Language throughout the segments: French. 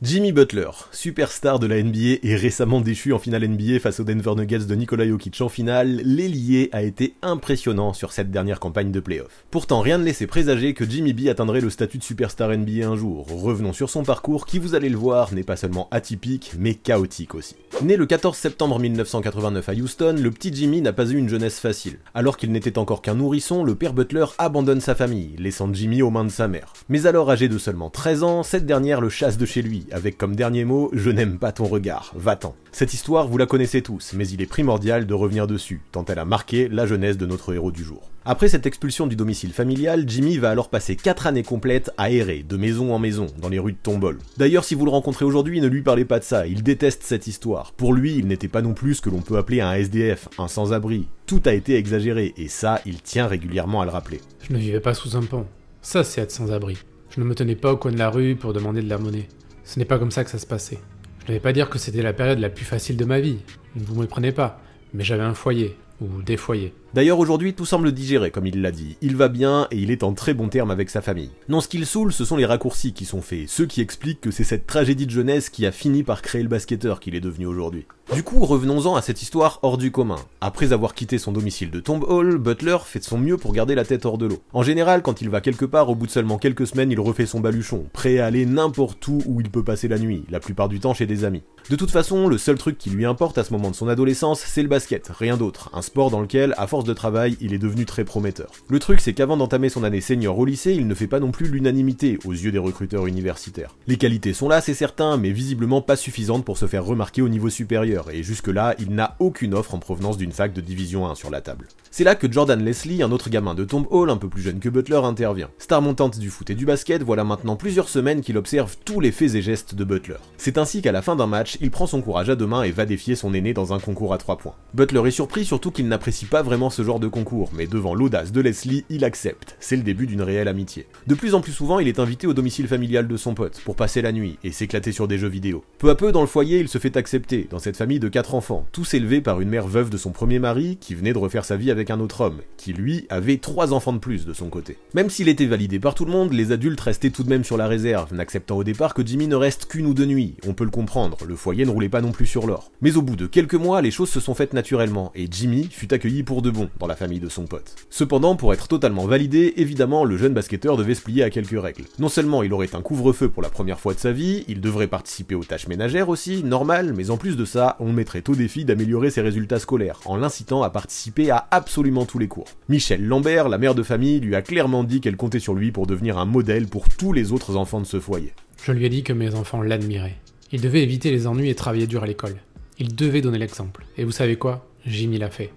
Jimmy Butler, superstar de la NBA et récemment déchu en finale NBA face aux Denver Nuggets de Nikola Jokic en finale, l'ailier a été impressionnant sur cette dernière campagne de playoff. Pourtant, rien ne laissait présager que Jimmy B atteindrait le statut de superstar NBA un jour. Revenons sur son parcours qui, vous allez le voir, n'est pas seulement atypique, mais chaotique aussi. Né le 14 septembre 1989 à Houston, le petit Jimmy n'a pas eu une jeunesse facile. Alors qu'il n'était encore qu'un nourrisson, le père Butler abandonne sa famille, laissant Jimmy aux mains de sa mère. Mais alors âgé de seulement 13 ans, cette dernière le chasse de chez lui avec comme dernier mot Je n'aime pas ton regard, va-t'en. Cette histoire, vous la connaissez tous, mais il est primordial de revenir dessus, tant elle a marqué la jeunesse de notre héros du jour. Après cette expulsion du domicile familial, Jimmy va alors passer 4 années complètes à errer, de maison en maison, dans les rues de Tombol. D'ailleurs, si vous le rencontrez aujourd'hui, ne lui parlez pas de ça, il déteste cette histoire. Pour lui, il n'était pas non plus ce que l'on peut appeler un SDF, un sans-abri. Tout a été exagéré, et ça, il tient régulièrement à le rappeler. Je ne vivais pas sous un pont. Ça, c'est être sans-abri. Je ne me tenais pas au coin de la rue pour demander de la monnaie. Ce n'est pas comme ça que ça se passait. Je ne vais pas dire que c'était la période la plus facile de ma vie, ne vous méprenez pas, mais j'avais un foyer, ou des foyers. D'ailleurs aujourd'hui tout semble digéré comme il l'a dit, il va bien et il est en très bon terme avec sa famille. Non ce qu'il saoule ce sont les raccourcis qui sont faits, ceux qui expliquent que c'est cette tragédie de jeunesse qui a fini par créer le basketteur qu'il est devenu aujourd'hui. Du coup revenons-en à cette histoire hors du commun. Après avoir quitté son domicile de Tomb Hall, Butler fait de son mieux pour garder la tête hors de l'eau. En général quand il va quelque part au bout de seulement quelques semaines il refait son baluchon, prêt à aller n'importe où où il peut passer la nuit, la plupart du temps chez des amis. De toute façon le seul truc qui lui importe à ce moment de son adolescence c'est le basket, rien d'autre, un sport dans lequel à force de travail, il est devenu très prometteur. Le truc, c'est qu'avant d'entamer son année senior au lycée, il ne fait pas non plus l'unanimité aux yeux des recruteurs universitaires. Les qualités sont là, c'est certain, mais visiblement pas suffisantes pour se faire remarquer au niveau supérieur, et jusque-là, il n'a aucune offre en provenance d'une fac de Division 1 sur la table. C'est là que Jordan Leslie, un autre gamin de Tomb Hall, un peu plus jeune que Butler, intervient. Star montante du foot et du basket, voilà maintenant plusieurs semaines qu'il observe tous les faits et gestes de Butler. C'est ainsi qu'à la fin d'un match, il prend son courage à deux mains et va défier son aîné dans un concours à trois points. Butler est surpris surtout qu'il n'apprécie pas vraiment ce genre de concours, mais devant l'audace de Leslie, il accepte. C'est le début d'une réelle amitié. De plus en plus souvent, il est invité au domicile familial de son pote pour passer la nuit et s'éclater sur des jeux vidéo. Peu à peu, dans le foyer, il se fait accepter, dans cette famille de quatre enfants, tous élevés par une mère veuve de son premier mari qui venait de refaire sa vie avec un autre homme, qui lui avait trois enfants de plus de son côté. Même s'il était validé par tout le monde, les adultes restaient tout de même sur la réserve, n'acceptant au départ que Jimmy ne reste qu'une ou deux nuits. On peut le comprendre, le foyer ne roulait pas non plus sur l'or. Mais au bout de quelques mois, les choses se sont faites naturellement, et Jimmy fut accueilli pour de dans la famille de son pote. Cependant, pour être totalement validé, évidemment, le jeune basketteur devait se plier à quelques règles. Non seulement il aurait un couvre-feu pour la première fois de sa vie, il devrait participer aux tâches ménagères aussi, normal, mais en plus de ça, on mettrait au défi d'améliorer ses résultats scolaires, en l'incitant à participer à absolument tous les cours. Michel Lambert, la mère de famille, lui a clairement dit qu'elle comptait sur lui pour devenir un modèle pour tous les autres enfants de ce foyer. Je lui ai dit que mes enfants l'admiraient. Il devait éviter les ennuis et travailler dur à l'école. Il devait donner l'exemple. Et vous savez quoi Jimmy l'a fait.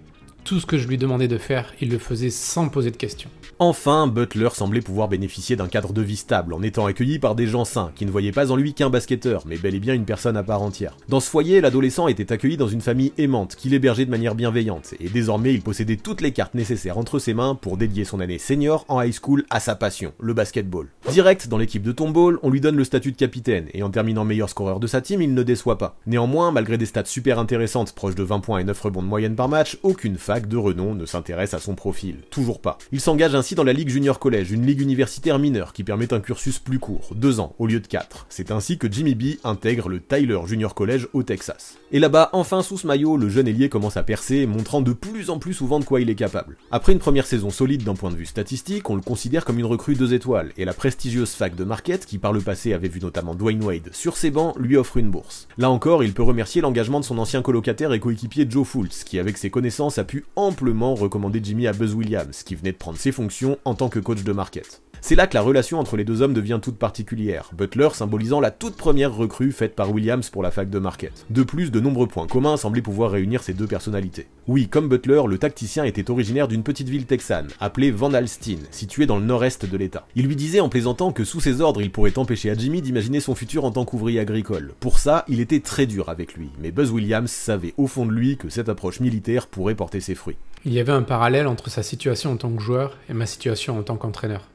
Tout ce que je lui demandais de faire, il le faisait sans poser de questions. Enfin, Butler semblait pouvoir bénéficier d'un cadre de vie stable en étant accueilli par des gens sains qui ne voyaient pas en lui qu'un basketteur, mais bel et bien une personne à part entière. Dans ce foyer, l'adolescent était accueilli dans une famille aimante qui l'hébergeait de manière bienveillante, et désormais il possédait toutes les cartes nécessaires entre ses mains pour dédier son année senior en high school à sa passion, le basketball. Direct dans l'équipe de Tomball, on lui donne le statut de capitaine, et en terminant meilleur scoreur de sa team, il ne déçoit pas. Néanmoins, malgré des stats super intéressantes, proches de 20 points et 9 rebonds de moyenne par match, aucune femme de renom ne s'intéresse à son profil. Toujours pas. Il s'engage ainsi dans la Ligue Junior College, une ligue universitaire mineure qui permet un cursus plus court, deux ans au lieu de quatre. C'est ainsi que Jimmy B intègre le Tyler Junior College au Texas. Et là-bas, enfin sous ce maillot, le jeune ailier commence à percer, montrant de plus en plus souvent de quoi il est capable. Après une première saison solide d'un point de vue statistique, on le considère comme une recrue deux étoiles, et la prestigieuse fac de Marquette, qui par le passé avait vu notamment Dwayne Wade sur ses bancs, lui offre une bourse. Là encore, il peut remercier l'engagement de son ancien colocataire et coéquipier Joe Fultz, qui avec ses connaissances a pu amplement recommandé Jimmy à Buzz Williams, qui venait de prendre ses fonctions en tant que coach de market. C'est là que la relation entre les deux hommes devient toute particulière, Butler symbolisant la toute première recrue faite par Williams pour la fac de Marquette. De plus, de nombreux points communs semblaient pouvoir réunir ces deux personnalités. Oui, comme Butler, le tacticien était originaire d'une petite ville texane, appelée Van Alstine, située dans le nord-est de l'État. Il lui disait en plaisantant que sous ses ordres, il pourrait empêcher à Jimmy d'imaginer son futur en tant qu'ouvrier agricole. Pour ça, il était très dur avec lui, mais Buzz Williams savait au fond de lui que cette approche militaire pourrait porter ses fruits. Il y avait un parallèle entre sa situation en tant que joueur et ma situation en tant qu'entraîneur.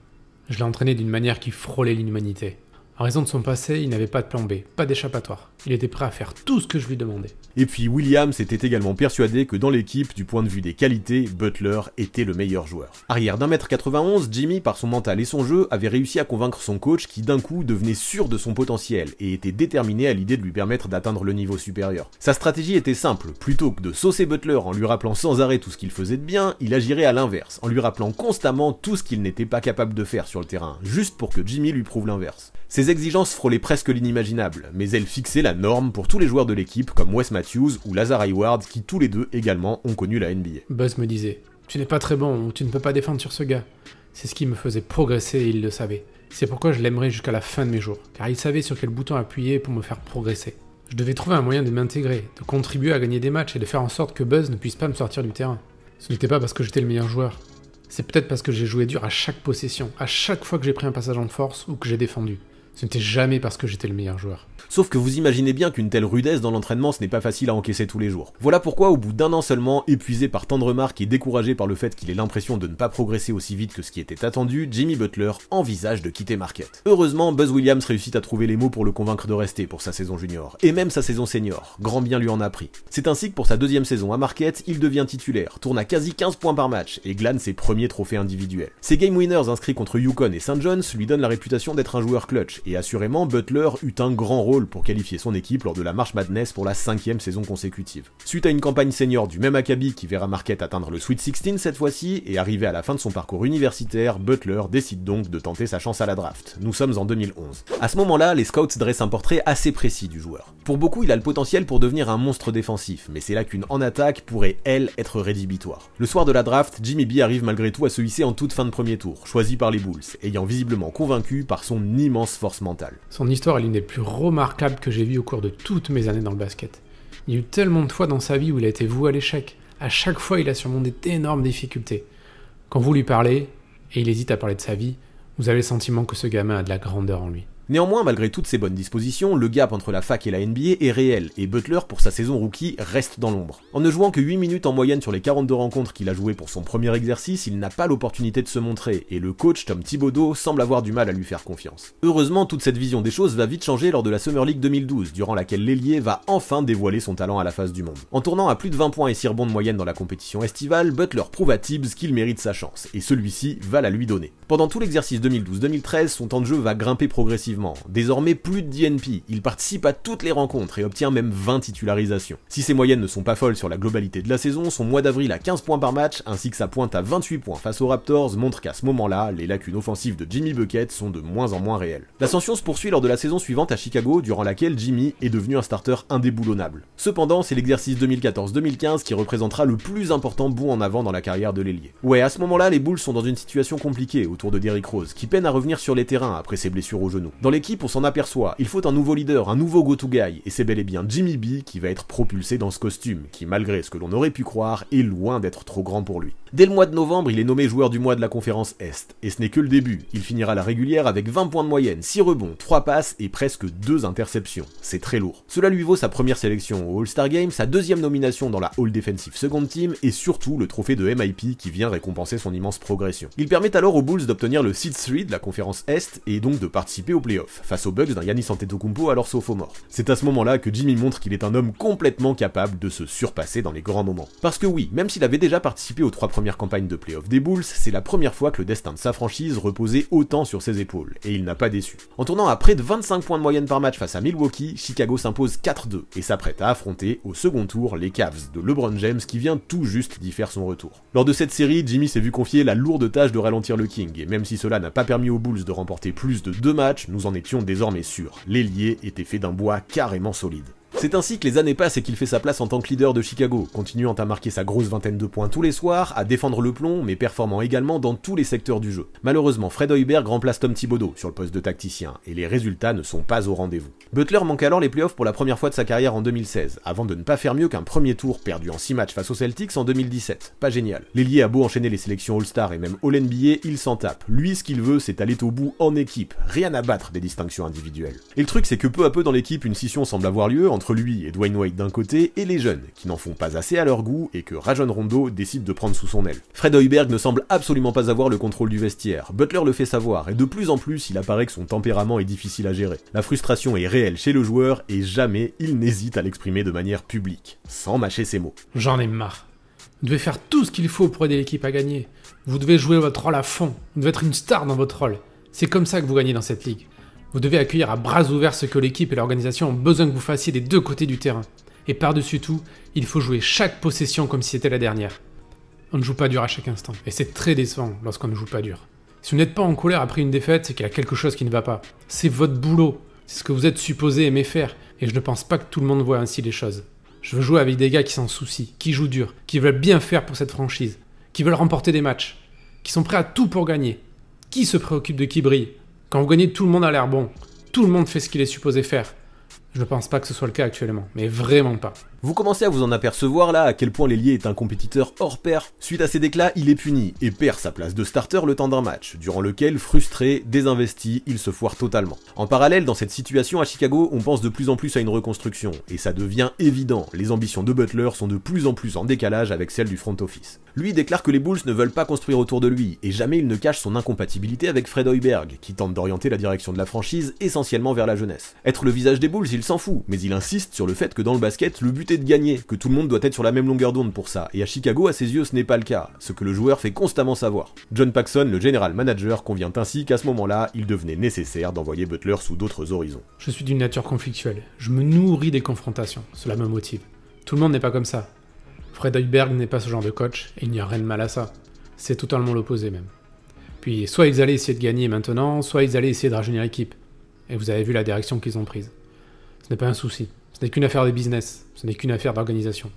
Je l'ai entraîné d'une manière qui frôlait l'inhumanité. En raison de son passé, il n'avait pas de plan B, pas d'échappatoire. Il était prêt à faire tout ce que je lui demandais. Et puis Williams était également persuadé que dans l'équipe, du point de vue des qualités, Butler était le meilleur joueur. Arrière d'un mètre 91, Jimmy, par son mental et son jeu, avait réussi à convaincre son coach qui d'un coup devenait sûr de son potentiel et était déterminé à l'idée de lui permettre d'atteindre le niveau supérieur. Sa stratégie était simple, plutôt que de saucer Butler en lui rappelant sans arrêt tout ce qu'il faisait de bien, il agirait à l'inverse, en lui rappelant constamment tout ce qu'il n'était pas capable de faire sur le terrain, juste pour que Jimmy lui prouve l'inverse. Ses exigences frôlaient presque l'inimaginable, mais elles fixaient la norme pour tous les joueurs de l'équipe comme Wes Matthews Matthews ou Lazar Hayward, qui tous les deux également ont connu la NBA. Buzz me disait Tu n'es pas très bon ou tu ne peux pas défendre sur ce gars. C'est ce qui me faisait progresser et il le savait. C'est pourquoi je l'aimerais jusqu'à la fin de mes jours, car il savait sur quel bouton appuyer pour me faire progresser. Je devais trouver un moyen de m'intégrer, de contribuer à gagner des matchs et de faire en sorte que Buzz ne puisse pas me sortir du terrain. Ce n'était pas parce que j'étais le meilleur joueur. C'est peut-être parce que j'ai joué dur à chaque possession, à chaque fois que j'ai pris un passage en force ou que j'ai défendu. Ce n'était jamais parce que j'étais le meilleur joueur. Sauf que vous imaginez bien qu'une telle rudesse dans l'entraînement, ce n'est pas facile à encaisser tous les jours. Voilà pourquoi, au bout d'un an seulement, épuisé par tant de remarques et découragé par le fait qu'il ait l'impression de ne pas progresser aussi vite que ce qui était attendu, Jimmy Butler envisage de quitter Marquette. Heureusement, Buzz Williams réussit à trouver les mots pour le convaincre de rester pour sa saison junior, et même sa saison senior. Grand bien lui en a pris. C'est ainsi que pour sa deuxième saison à Marquette, il devient titulaire, tourne à quasi 15 points par match, et glane ses premiers trophées individuels. Ses game winners inscrits contre Yukon et St. John's lui donnent la réputation d'être un joueur clutch, et assurément Butler eut un grand rôle pour qualifier son équipe lors de la March Madness pour la cinquième saison consécutive. Suite à une campagne senior du même acabit qui verra Marquette atteindre le Sweet 16 cette fois-ci, et arriver à la fin de son parcours universitaire, Butler décide donc de tenter sa chance à la draft. Nous sommes en 2011. À ce moment-là, les scouts dressent un portrait assez précis du joueur. Pour beaucoup, il a le potentiel pour devenir un monstre défensif, mais c'est là qu'une en attaque pourrait, elle, être rédhibitoire. Le soir de la draft, Jimmy B arrive malgré tout à se hisser en toute fin de premier tour, choisi par les Bulls, ayant visiblement convaincu par son immense force son histoire est l'une des plus remarquables que j'ai vues au cours de toutes mes années dans le basket. Il y a eu tellement de fois dans sa vie où il a été voué à l'échec. À chaque fois, il a surmonté d'énormes difficultés. Quand vous lui parlez, et il hésite à parler de sa vie, vous avez le sentiment que ce gamin a de la grandeur en lui. Néanmoins, malgré toutes ces bonnes dispositions, le gap entre la fac et la NBA est réel, et Butler, pour sa saison rookie, reste dans l'ombre. En ne jouant que 8 minutes en moyenne sur les 42 rencontres qu'il a jouées pour son premier exercice, il n'a pas l'opportunité de se montrer, et le coach Tom Thibodeau semble avoir du mal à lui faire confiance. Heureusement, toute cette vision des choses va vite changer lors de la Summer League 2012, durant laquelle l'ailier va enfin dévoiler son talent à la face du monde. En tournant à plus de 20 points et 6 rebonds de moyenne dans la compétition estivale, Butler prouve à Tibbs qu'il mérite sa chance, et celui-ci va la lui donner. Pendant tout l'exercice 2012-2013, son temps de jeu va grimper progressivement Désormais plus de DNP, il participe à toutes les rencontres et obtient même 20 titularisations. Si ses moyennes ne sont pas folles sur la globalité de la saison, son mois d'avril à 15 points par match, ainsi que sa pointe à 28 points face aux Raptors, montrent qu'à ce moment-là, les lacunes offensives de Jimmy Bucket sont de moins en moins réelles. L'ascension se poursuit lors de la saison suivante à Chicago, durant laquelle Jimmy est devenu un starter indéboulonnable. Cependant, c'est l'exercice 2014-2015 qui représentera le plus important bout en avant dans la carrière de l'ailier. Ouais, à ce moment-là, les Bulls sont dans une situation compliquée autour de Derrick Rose, qui peine à revenir sur les terrains après ses blessures au genou. Dans l'équipe, on s'en aperçoit, il faut un nouveau leader, un nouveau go-to-guy, et c'est bel et bien Jimmy B qui va être propulsé dans ce costume, qui malgré ce que l'on aurait pu croire, est loin d'être trop grand pour lui. Dès le mois de novembre, il est nommé joueur du mois de la conférence Est, et ce n'est que le début, il finira la régulière avec 20 points de moyenne, 6 rebonds, 3 passes et presque 2 interceptions, c'est très lourd. Cela lui vaut sa première sélection au All-Star Game, sa deuxième nomination dans la All Defensive Second Team, et surtout le trophée de MIP qui vient récompenser son immense progression. Il permet alors aux Bulls d'obtenir le Seed 3 de la conférence Est, et donc de participer au playoffs face aux bugs d'un Yannis Antetokounmpo alors sophomore. C'est à ce moment-là que Jimmy montre qu'il est un homme complètement capable de se surpasser dans les grands moments. Parce que oui, même s'il avait déjà participé aux trois premières campagnes de playoffs des Bulls, c'est la première fois que le destin de sa franchise reposait autant sur ses épaules, et il n'a pas déçu. En tournant à près de 25 points de moyenne par match face à Milwaukee, Chicago s'impose 4-2 et s'apprête à affronter au second tour les Cavs de LeBron James qui vient tout juste d'y faire son retour. Lors de cette série, Jimmy s'est vu confier la lourde tâche de ralentir le King, et même si cela n'a pas permis aux Bulls de remporter plus de deux matchs, nous en étions désormais sûrs, l'ailier était fait d'un bois carrément solide. C'est ainsi que les années passent et qu'il fait sa place en tant que leader de Chicago, continuant à marquer sa grosse vingtaine de points tous les soirs, à défendre le plomb, mais performant également dans tous les secteurs du jeu. Malheureusement, Fred Hoiberg remplace Tom Thibodeau sur le poste de tacticien, et les résultats ne sont pas au rendez-vous. Butler manque alors les playoffs pour la première fois de sa carrière en 2016, avant de ne pas faire mieux qu'un premier tour perdu en 6 matchs face aux Celtics en 2017. Pas génial. L'ailier a beau enchaîner les sélections All-Star et même All-NBA, il s'en tape. Lui, ce qu'il veut, c'est aller au bout en équipe, rien à battre des distinctions individuelles. Et le truc, c'est que peu à peu dans l'équipe, une scission semble avoir lieu entre lui et Dwayne White d'un côté, et les jeunes, qui n'en font pas assez à leur goût et que Rajon Rondo décide de prendre sous son aile. Fred Hoiberg ne semble absolument pas avoir le contrôle du vestiaire, Butler le fait savoir, et de plus en plus il apparaît que son tempérament est difficile à gérer. La frustration est réelle chez le joueur, et jamais il n'hésite à l'exprimer de manière publique, sans mâcher ses mots. J'en ai marre. Vous devez faire tout ce qu'il faut pour aider l'équipe à gagner. Vous devez jouer votre rôle à fond. Vous devez être une star dans votre rôle. C'est comme ça que vous gagnez dans cette ligue. Vous devez accueillir à bras ouverts ce que l'équipe et l'organisation ont besoin que vous fassiez des deux côtés du terrain. Et par-dessus tout, il faut jouer chaque possession comme si c'était la dernière. On ne joue pas dur à chaque instant, et c'est très décevant lorsqu'on ne joue pas dur. Si vous n'êtes pas en colère après une défaite, c'est qu'il y a quelque chose qui ne va pas. C'est votre boulot, c'est ce que vous êtes supposé aimer faire, et je ne pense pas que tout le monde voit ainsi les choses. Je veux jouer avec des gars qui s'en soucient, qui jouent dur, qui veulent bien faire pour cette franchise, qui veulent remporter des matchs, qui sont prêts à tout pour gagner. Qui se préoccupe de qui brille quand vous gagnez, tout le monde a l'air bon. Tout le monde fait ce qu'il est supposé faire. Je pense pas que ce soit le cas actuellement, mais vraiment pas. Vous commencez à vous en apercevoir là à quel point l'ailier est un compétiteur hors pair. Suite à ces déclats, il est puni et perd sa place de starter le temps d'un match, durant lequel, frustré, désinvesti, il se foire totalement. En parallèle, dans cette situation à Chicago, on pense de plus en plus à une reconstruction, et ça devient évident, les ambitions de Butler sont de plus en plus en décalage avec celles du front office. Lui déclare que les Bulls ne veulent pas construire autour de lui, et jamais il ne cache son incompatibilité avec Fred Hoiberg, qui tente d'orienter la direction de la franchise essentiellement vers la jeunesse. Être le visage des Bulls, il s'en fout, mais il insiste sur le fait que dans le basket, le but est de gagner, que tout le monde doit être sur la même longueur d'onde pour ça, et à Chicago, à ses yeux, ce n'est pas le cas, ce que le joueur fait constamment savoir. John Paxson, le général manager, convient ainsi qu'à ce moment-là, il devenait nécessaire d'envoyer Butler sous d'autres horizons. Je suis d'une nature conflictuelle, je me nourris des confrontations, cela me motive. Tout le monde n'est pas comme ça. Fred Hoiberg n'est pas ce genre de coach, et il n'y a rien de mal à ça. C'est totalement l'opposé même. Puis soit ils allaient essayer de gagner maintenant, soit ils allaient essayer de rajeunir l'équipe. Et vous avez vu la direction qu'ils ont prise. Ce n'est pas un souci. Ce n'est qu'une affaire de business. Ce n'est qu'une affaire d'organisation.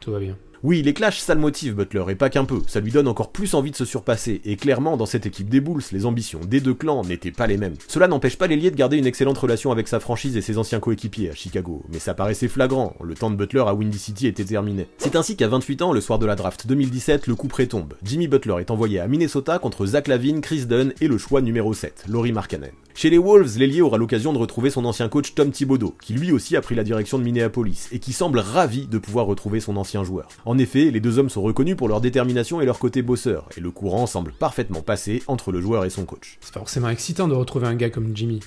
Tout va bien. Oui, les clashs, ça le motive Butler, et pas qu'un peu, ça lui donne encore plus envie de se surpasser, et clairement, dans cette équipe des Bulls, les ambitions des deux clans n'étaient pas les mêmes. Cela n'empêche pas l'ailier de garder une excellente relation avec sa franchise et ses anciens coéquipiers à Chicago, mais ça paraissait flagrant, le temps de Butler à Windy City était terminé. C'est ainsi qu'à 28 ans, le soir de la draft 2017, le coup prétombe. Jimmy Butler est envoyé à Minnesota contre Zach Lavine, Chris Dunn et le choix numéro 7, Laurie Markanen. Chez les Wolves, l'ailier aura l'occasion de retrouver son ancien coach Tom Thibodeau, qui lui aussi a pris la direction de Minneapolis, et qui semble ravi de pouvoir retrouver son ancien joueur. En effet, les deux hommes sont reconnus pour leur détermination et leur côté bosseur, et le courant semble parfaitement passé entre le joueur et son coach. C'est forcément excitant de retrouver un gars comme Jimmy.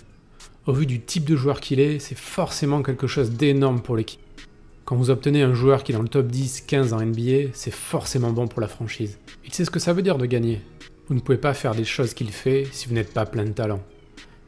Au vu du type de joueur qu'il est, c'est forcément quelque chose d'énorme pour l'équipe. Quand vous obtenez un joueur qui est dans le top 10, 15 en NBA, c'est forcément bon pour la franchise. Il sait ce que ça veut dire de gagner. Vous ne pouvez pas faire des choses qu'il fait si vous n'êtes pas plein de talent.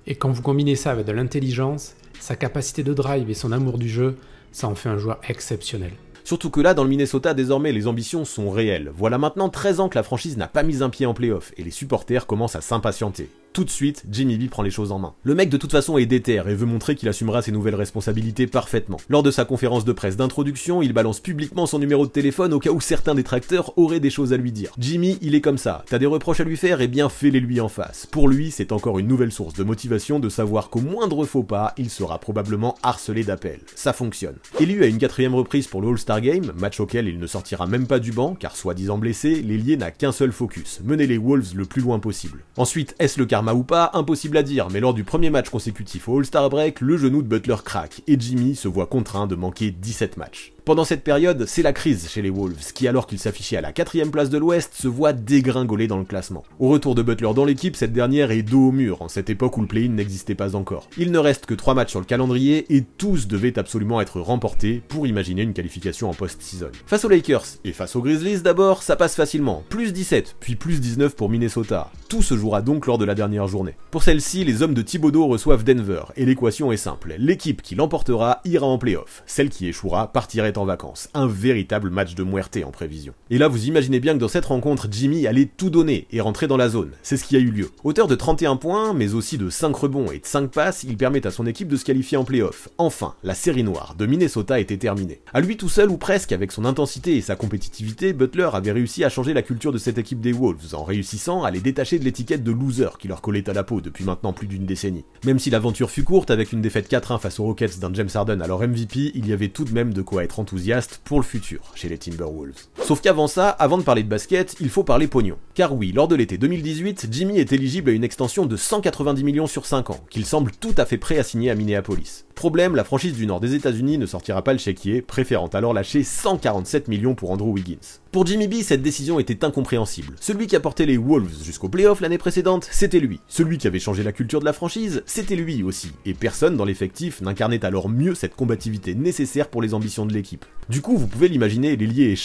Et quand vous combinez ça avec de l'intelligence, sa capacité de drive et son amour du jeu, ça en fait un joueur exceptionnel. Surtout que là, dans le Minnesota, désormais, les ambitions sont réelles. Voilà maintenant 13 ans que la franchise n'a pas mis un pied en playoff, et les supporters commencent à s'impatienter tout de suite, Jimmy B prend les choses en main. Le mec de toute façon est déter et veut montrer qu'il assumera ses nouvelles responsabilités parfaitement. Lors de sa conférence de presse d'introduction, il balance publiquement son numéro de téléphone au cas où certains détracteurs auraient des choses à lui dire. Jimmy, il est comme ça, t'as des reproches à lui faire, et eh bien fais-les lui en face. Pour lui, c'est encore une nouvelle source de motivation de savoir qu'au moindre faux pas, il sera probablement harcelé d'appels. Ça fonctionne. Élu à une quatrième reprise pour le All-Star Game, match auquel il ne sortira même pas du banc, car soi-disant blessé, l'ailier n'a qu'un seul focus, mener les Wolves le plus loin possible. Ensuite, est-ce le Ma ou pas, impossible à dire, mais lors du premier match consécutif au All-Star Break, le genou de Butler craque et Jimmy se voit contraint de manquer 17 matchs. Pendant cette période, c'est la crise chez les Wolves, qui alors qu'ils s'affichaient à la quatrième place de l'Ouest, se voit dégringoler dans le classement. Au retour de Butler dans l'équipe, cette dernière est dos au mur, en cette époque où le play-in n'existait pas encore. Il ne reste que 3 matchs sur le calendrier, et tous devaient absolument être remportés pour imaginer une qualification en post-season. Face aux Lakers, et face aux Grizzlies d'abord, ça passe facilement, plus 17, puis plus 19 pour Minnesota. Tout se jouera donc lors de la dernière journée. Pour celle-ci, les hommes de Thibodeau reçoivent Denver, et l'équation est simple, l'équipe qui l'emportera ira en playoff, celle qui échouera partirait en vacances. Un véritable match de muerte en prévision. Et là, vous imaginez bien que dans cette rencontre, Jimmy allait tout donner et rentrer dans la zone. C'est ce qui a eu lieu. Auteur de 31 points, mais aussi de 5 rebonds et de 5 passes, il permet à son équipe de se qualifier en playoff. Enfin, la série noire de Minnesota était terminée. À lui tout seul ou presque, avec son intensité et sa compétitivité, Butler avait réussi à changer la culture de cette équipe des Wolves, en réussissant à les détacher de l'étiquette de loser qui leur collait à la peau depuis maintenant plus d'une décennie. Même si l'aventure fut courte, avec une défaite 4-1 face aux Rockets d'un James Harden alors MVP, il y avait tout de même de quoi être en enthousiaste pour le futur chez les Timberwolves. Sauf qu'avant ça, avant de parler de basket, il faut parler pognon. Car oui, lors de l'été 2018, Jimmy est éligible à une extension de 190 millions sur 5 ans, qu'il semble tout à fait prêt à signer à Minneapolis. Problème, la franchise du nord des États-Unis ne sortira pas le chéquier, préférant alors lâcher 147 millions pour Andrew Wiggins. Pour Jimmy B, cette décision était incompréhensible. Celui qui a porté les Wolves jusqu'au playoff l'année précédente, c'était lui. Celui qui avait changé la culture de la franchise, c'était lui aussi. Et personne dans l'effectif n'incarnait alors mieux cette combativité nécessaire pour les ambitions de l'équipe. Du coup, vous pouvez l'imaginer, les liés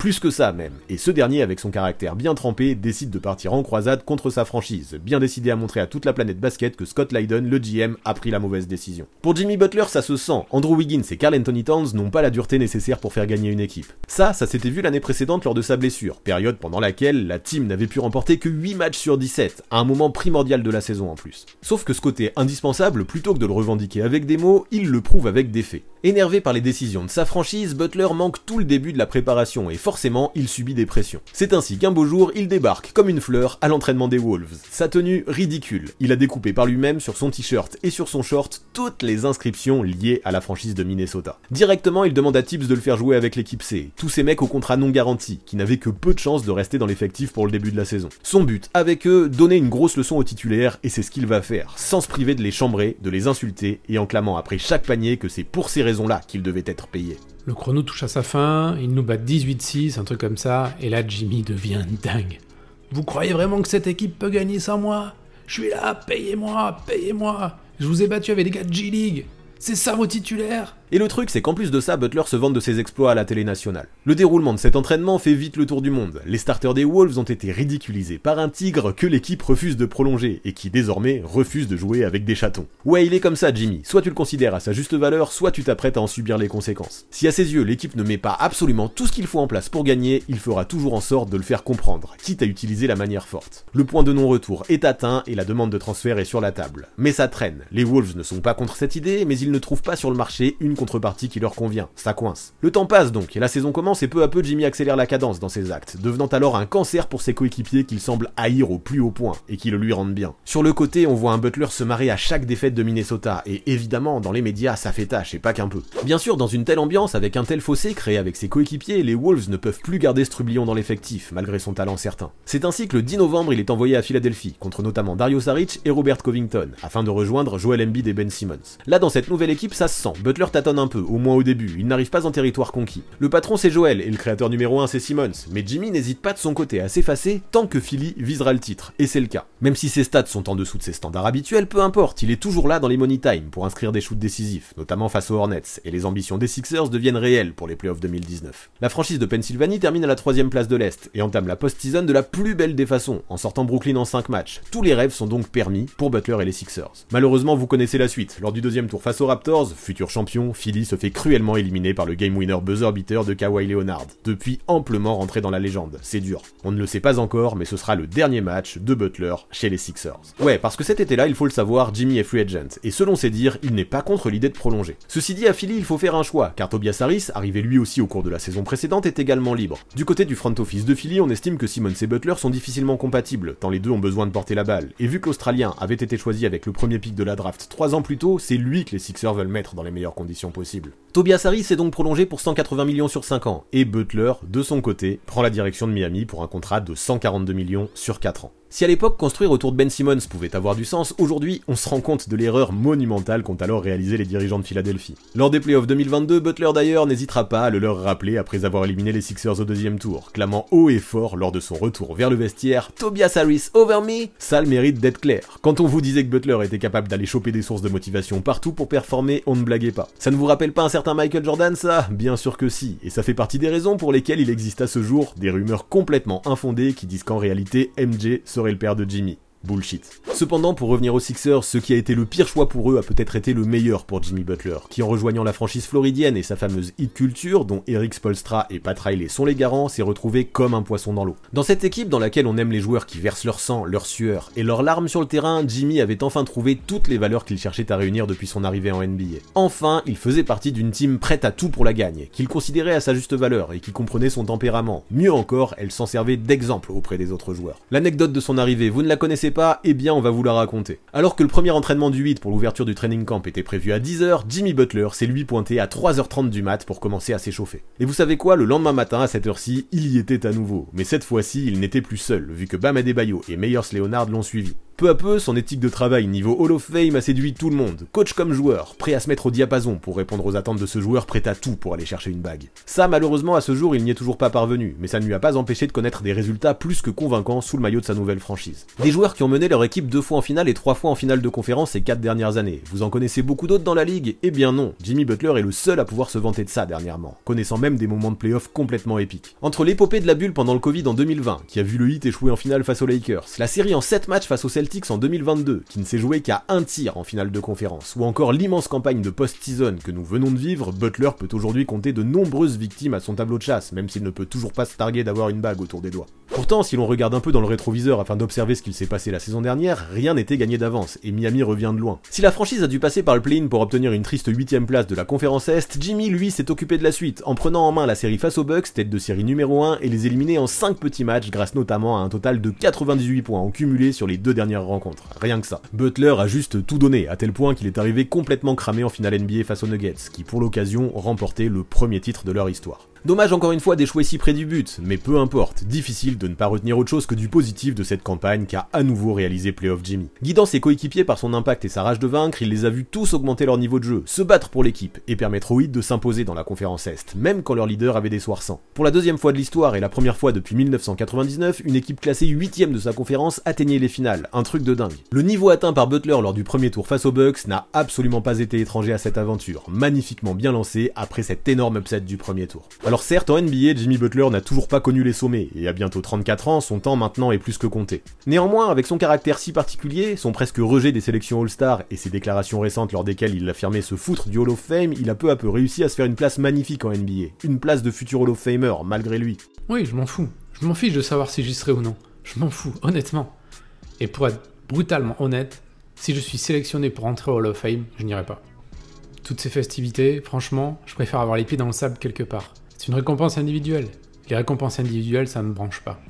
plus que ça même, et ce dernier, avec son caractère bien trempé, décide de partir en croisade contre sa franchise, bien décidé à montrer à toute la planète basket que Scott Lydon, le GM, a pris la mauvaise décision. Pour Jimmy Butler, ça se sent, Andrew Wiggins et Carl Anthony Towns n'ont pas la dureté nécessaire pour faire gagner une équipe. Ça, ça s'était vu l'année précédente lors de sa blessure, période pendant laquelle la team n'avait pu remporter que 8 matchs sur 17, à un moment primordial de la saison en plus. Sauf que ce côté indispensable, plutôt que de le revendiquer avec des mots, il le prouve avec des faits. Énervé par les décisions de sa franchise, Butler manque tout le début de la préparation et forcément il subit des pressions. C'est ainsi qu'un beau jour, il débarque comme une fleur à l'entraînement des Wolves. Sa tenue ridicule, il a découpé par lui-même sur son t-shirt et sur son short toutes les inscriptions liées à la franchise de Minnesota. Directement, il demande à tips de le faire jouer avec l'équipe C, tous ces mecs au contrat non garanti, qui n'avaient que peu de chances de rester dans l'effectif pour le début de la saison. Son but, avec eux, donner une grosse leçon aux titulaires et c'est ce qu'il va faire, sans se priver de les chambrer, de les insulter et en clamant après chaque panier que c'est pour ses là qu'il devait être payé. Le chrono touche à sa fin, il nous bat 18-6, un truc comme ça, et là Jimmy devient dingue. Vous croyez vraiment que cette équipe peut gagner sans moi Je suis là, payez-moi, payez-moi Je vous ai battu avec les gars de G-League C'est ça vos titulaires et le truc, c'est qu'en plus de ça, Butler se vante de ses exploits à la télé nationale. Le déroulement de cet entraînement fait vite le tour du monde. Les starters des Wolves ont été ridiculisés par un tigre que l'équipe refuse de prolonger et qui désormais refuse de jouer avec des chatons. Ouais, il est comme ça, Jimmy. Soit tu le considères à sa juste valeur, soit tu t'apprêtes à en subir les conséquences. Si à ses yeux, l'équipe ne met pas absolument tout ce qu'il faut en place pour gagner, il fera toujours en sorte de le faire comprendre, quitte à utiliser la manière forte. Le point de non-retour est atteint et la demande de transfert est sur la table. Mais ça traîne. Les Wolves ne sont pas contre cette idée, mais ils ne trouvent pas sur le marché une contrepartie qui leur convient. Ça coince. Le temps passe donc, et la saison commence et peu à peu Jimmy accélère la cadence dans ses actes, devenant alors un cancer pour ses coéquipiers qu'il semble haïr au plus haut point, et qui le lui rendent bien. Sur le côté, on voit un Butler se marrer à chaque défaite de Minnesota, et évidemment, dans les médias, ça fait tâche, et pas qu'un peu. Bien sûr, dans une telle ambiance, avec un tel fossé créé avec ses coéquipiers, les Wolves ne peuvent plus garder ce trublion dans l'effectif, malgré son talent certain. C'est ainsi que le 10 novembre, il est envoyé à Philadelphie, contre notamment Dario Saric et Robert Covington, afin de rejoindre Joel Embiid et Ben Simmons. Là, dans cette nouvelle équipe, ça se sent. Butler un peu, au moins au début, il n'arrive pas en territoire conquis. Le patron c'est Joel, et le créateur numéro 1 c'est Simmons, mais Jimmy n'hésite pas de son côté à s'effacer tant que Philly visera le titre, et c'est le cas. Même si ses stats sont en dessous de ses standards habituels, peu importe, il est toujours là dans les money time pour inscrire des shoots décisifs, notamment face aux Hornets, et les ambitions des Sixers deviennent réelles pour les playoffs 2019. La franchise de Pennsylvanie termine à la troisième place de l'Est, et entame la post-season de la plus belle des façons, en sortant Brooklyn en 5 matchs. Tous les rêves sont donc permis pour Butler et les Sixers. Malheureusement, vous connaissez la suite. Lors du deuxième tour face aux Raptors, futur champion, Philly se fait cruellement éliminer par le game winner Buzz Orbiter de Kawhi Leonard, depuis amplement rentré dans la légende, c'est dur. On ne le sait pas encore, mais ce sera le dernier match de Butler chez les Sixers. Ouais, parce que cet été-là, il faut le savoir, Jimmy est free agent, et selon ses dires, il n'est pas contre l'idée de prolonger. Ceci dit, à Philly, il faut faire un choix, car Tobias Harris, arrivé lui aussi au cours de la saison précédente, est également libre. Du côté du front office de Philly, on estime que Simmons et Butler sont difficilement compatibles, tant les deux ont besoin de porter la balle, et vu que l'Australien avait été choisi avec le premier pick de la draft 3 ans plus tôt, c'est lui que les Sixers veulent mettre dans les meilleures conditions possible. Tobias Harris est donc prolongé pour 180 millions sur 5 ans, et Butler, de son côté, prend la direction de Miami pour un contrat de 142 millions sur 4 ans. Si à l'époque construire autour de Ben Simmons pouvait avoir du sens, aujourd'hui on se rend compte de l'erreur monumentale qu'ont alors réalisé les dirigeants de Philadelphie. Lors des playoffs 2022, Butler d'ailleurs n'hésitera pas à le leur rappeler après avoir éliminé les Sixers au deuxième tour, clamant haut et fort lors de son retour vers le vestiaire Tobias Harris over me Ça le mérite d'être clair. Quand on vous disait que Butler était capable d'aller choper des sources de motivation partout pour performer, on ne blaguait pas. Ça ne vous rappelle pas un certain Michael Jordan ça Bien sûr que si, et ça fait partie des raisons pour lesquelles il existe à ce jour des rumeurs complètement infondées qui disent qu'en réalité MJ se serait le père de Jimmy. Bullshit. Cependant, pour revenir aux Sixers, ce qui a été le pire choix pour eux a peut-être été le meilleur pour Jimmy Butler, qui en rejoignant la franchise floridienne et sa fameuse hit culture, dont Eric Spolstra et Pat Riley sont les garants, s'est retrouvé comme un poisson dans l'eau. Dans cette équipe dans laquelle on aime les joueurs qui versent leur sang, leur sueur et leurs larmes sur le terrain, Jimmy avait enfin trouvé toutes les valeurs qu'il cherchait à réunir depuis son arrivée en NBA. Enfin, il faisait partie d'une team prête à tout pour la gagne, qu'il considérait à sa juste valeur et qui comprenait son tempérament. Mieux encore, elle s'en servait d'exemple auprès des autres joueurs. L'anecdote de son arrivée, vous ne la connaissez pas, eh bien on va vous la raconter. Alors que le premier entraînement du 8 pour l'ouverture du training camp était prévu à 10h, Jimmy Butler s'est lui pointé à 3h30 du mat pour commencer à s'échauffer. Et vous savez quoi, le lendemain matin à cette heure-ci, il y était à nouveau. Mais cette fois-ci, il n'était plus seul, vu que Bam Adebayo et Meyers Leonard l'ont suivi. Peu à peu, son éthique de travail niveau Hall of Fame a séduit tout le monde, coach comme joueur, prêt à se mettre au diapason pour répondre aux attentes de ce joueur prêt à tout pour aller chercher une bague. Ça, malheureusement, à ce jour, il n'y est toujours pas parvenu, mais ça ne lui a pas empêché de connaître des résultats plus que convaincants sous le maillot de sa nouvelle franchise. Des joueurs qui ont mené leur équipe deux fois en finale et trois fois en finale de conférence ces quatre dernières années. Vous en connaissez beaucoup d'autres dans la ligue Eh bien non, Jimmy Butler est le seul à pouvoir se vanter de ça dernièrement, connaissant même des moments de playoff complètement épiques. Entre l'épopée de la bulle pendant le Covid en 2020, qui a vu le hit échouer en finale face aux Lakers, la série en 7 matchs face aux Celtics, en 2022, qui ne s'est joué qu'à un tir en finale de conférence, ou encore l'immense campagne de post-season que nous venons de vivre, Butler peut aujourd'hui compter de nombreuses victimes à son tableau de chasse, même s'il ne peut toujours pas se targuer d'avoir une bague autour des doigts. Pourtant, si l'on regarde un peu dans le rétroviseur afin d'observer ce qu'il s'est passé la saison dernière, rien n'était gagné d'avance, et Miami revient de loin. Si la franchise a dû passer par le play-in pour obtenir une triste 8ème place de la conférence Est, Jimmy, lui, s'est occupé de la suite, en prenant en main la série face aux Bucks, tête de série numéro 1, et les éliminer en 5 petits matchs grâce notamment à un total de 98 points en cumulé sur les deux dernières rencontre, rien que ça. Butler a juste tout donné, à tel point qu'il est arrivé complètement cramé en finale NBA face aux Nuggets, qui pour l'occasion remportaient le premier titre de leur histoire. Dommage encore une fois d'échouer si près du but, mais peu importe, difficile de ne pas retenir autre chose que du positif de cette campagne qu'a à nouveau réalisé Playoff Jimmy. Guidant ses coéquipiers par son impact et sa rage de vaincre, il les a vus tous augmenter leur niveau de jeu, se battre pour l'équipe et permettre aux Heat de s'imposer dans la conférence Est, même quand leur leader avait des soirs sans. Pour la deuxième fois de l'histoire et la première fois depuis 1999, une équipe classée 8ème de sa conférence atteignait les finales, un truc de dingue. Le niveau atteint par Butler lors du premier tour face aux Bucks n'a absolument pas été étranger à cette aventure, magnifiquement bien lancée après cet énorme upset du premier tour. Alors certes, en NBA, Jimmy Butler n'a toujours pas connu les sommets, et à bientôt 34 ans, son temps maintenant est plus que compté. Néanmoins, avec son caractère si particulier, son presque rejet des sélections All-Star et ses déclarations récentes lors desquelles il affirmait se foutre du Hall of Fame, il a peu à peu réussi à se faire une place magnifique en NBA, une place de futur Hall of Famer, malgré lui. Oui, je m'en fous. Je m'en fiche de savoir si j'y serai ou non. Je m'en fous, honnêtement. Et pour être brutalement honnête, si je suis sélectionné pour entrer au Hall of Fame, je n'irai pas. Toutes ces festivités, franchement, je préfère avoir les pieds dans le sable quelque part. C'est une récompense individuelle. Les récompenses individuelles, ça ne branche pas.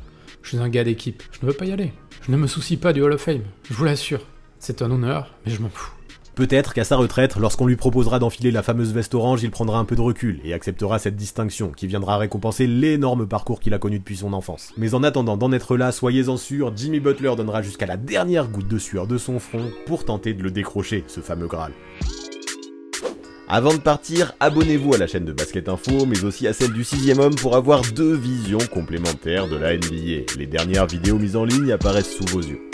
Je suis un gars d'équipe, je ne veux pas y aller. Je ne me soucie pas du Hall of Fame, je vous l'assure. C'est un honneur, mais je m'en fous. Peut-être qu'à sa retraite, lorsqu'on lui proposera d'enfiler la fameuse veste orange, il prendra un peu de recul et acceptera cette distinction qui viendra récompenser l'énorme parcours qu'il a connu depuis son enfance. Mais en attendant d'en être là, soyez-en sûrs, Jimmy Butler donnera jusqu'à la dernière goutte de sueur de son front pour tenter de le décrocher, ce fameux Graal. Avant de partir, abonnez-vous à la chaîne de Basket Info, mais aussi à celle du 6ème homme pour avoir deux visions complémentaires de la NBA. Les dernières vidéos mises en ligne apparaissent sous vos yeux.